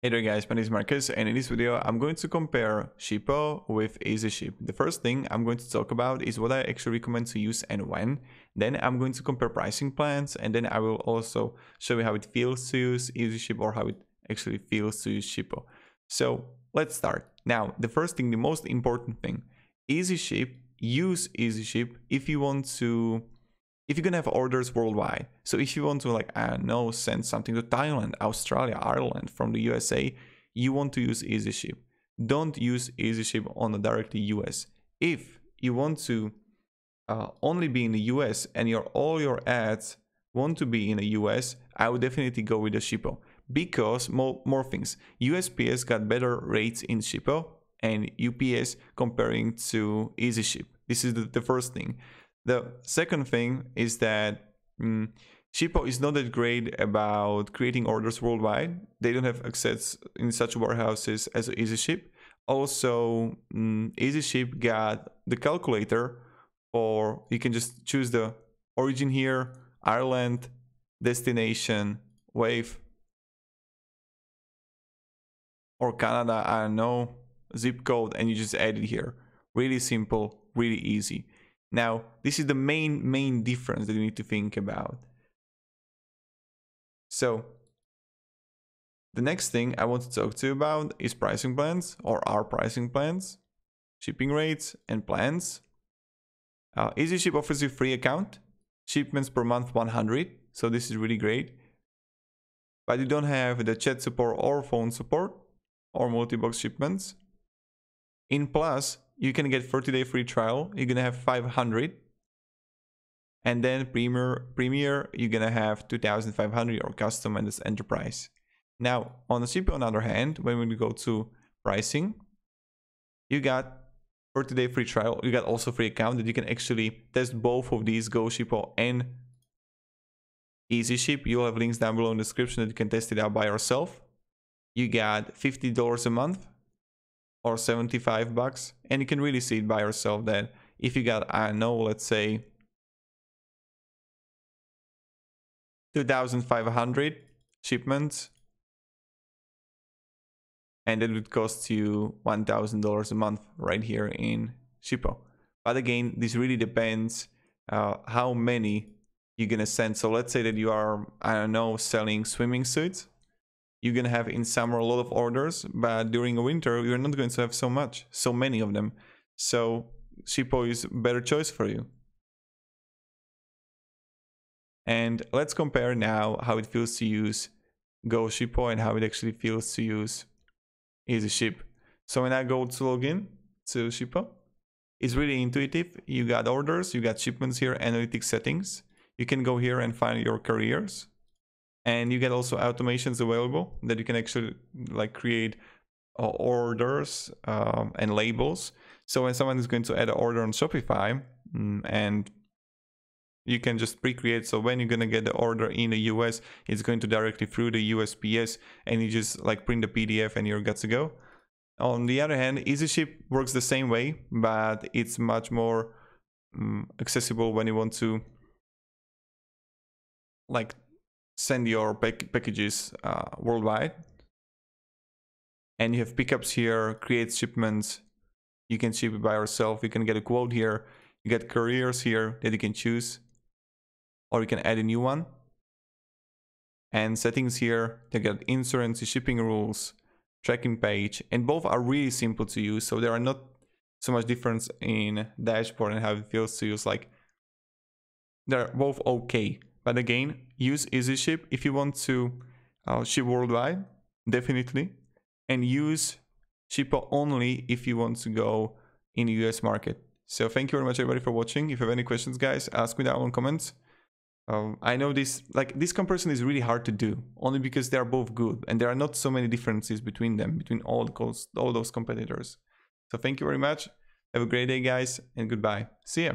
Hey there guys, my name is Marcus and in this video I'm going to compare Shippo with EasyShip. The first thing I'm going to talk about is what I actually recommend to use and when. Then I'm going to compare pricing plans and then I will also show you how it feels to use EasyShip or how it actually feels to use Shippo. So let's start. Now the first thing, the most important thing, EasyShip, use EasyShip if you want to if you're gonna have orders worldwide. So if you want to like, I know, send something to Thailand, Australia, Ireland from the USA, you want to use EasyShip. Don't use EasyShip on the directly US. If you want to uh, only be in the US and your all your ads want to be in the US, I would definitely go with the Shippo because more, more things. USPS got better rates in Shippo and UPS comparing to EasyShip. This is the, the first thing. The second thing is that um, Shippo is not that great about creating orders worldwide. They don't have access in such warehouses as EasyShip. Also, um, EasyShip got the calculator or you can just choose the origin here, Ireland, destination, wave, or Canada, I don't know, zip code, and you just add it here. Really simple, really easy. Now, this is the main, main difference that you need to think about. So, the next thing I want to talk to you about is pricing plans or our pricing plans, shipping rates and plans. Uh, EasyShip offers you free account, shipments per month 100, so this is really great. But you don't have the chat support or phone support or multi-box shipments. In Plus, you can get 30 day free trial you're gonna have 500 and then premier premier you're gonna have 2500 or custom and this enterprise now on the cpu on the other hand when we go to pricing you got 30 day free trial you got also free account that you can actually test both of these go shipo and easy ship you'll have links down below in the description that you can test it out by yourself you got $50 a month or 75 bucks and you can really see it by yourself that if you got i know let's say 2500 shipments and it would cost you $1000 a month right here in shippo but again this really depends uh, how many you're gonna send so let's say that you are i don't know selling swimming suits you are gonna have in summer a lot of orders, but during winter you're not going to have so much, so many of them. So Shippo is better choice for you. And let's compare now how it feels to use Go Shippo and how it actually feels to use Easy Ship. So when I go to login to Shippo, it's really intuitive. You got orders, you got shipments here, analytics settings. You can go here and find your careers and you get also automations available that you can actually like create uh, orders um, and labels so when someone is going to add an order on shopify mm, and you can just pre-create so when you're going to get the order in the us it's going to directly through the usps and you just like print the pdf and you're good to go on the other hand easyship works the same way but it's much more um, accessible when you want to like send your pack packages uh, worldwide. And you have pickups here, create shipments. You can ship it by yourself. You can get a quote here. You get careers here that you can choose. Or you can add a new one. And settings here, you get insurance, shipping rules, tracking page. And both are really simple to use. So there are not so much difference in dashboard and how it feels to use. Like they're both okay but again, use EasyShip if you want to uh, ship worldwide, definitely. And use Shippo only if you want to go in the US market. So thank you very much everybody for watching. If you have any questions, guys, ask me down in comments. Um, I know this, like this comparison is really hard to do only because they are both good and there are not so many differences between them, between all, those, all those competitors. So thank you very much. Have a great day, guys, and goodbye. See ya.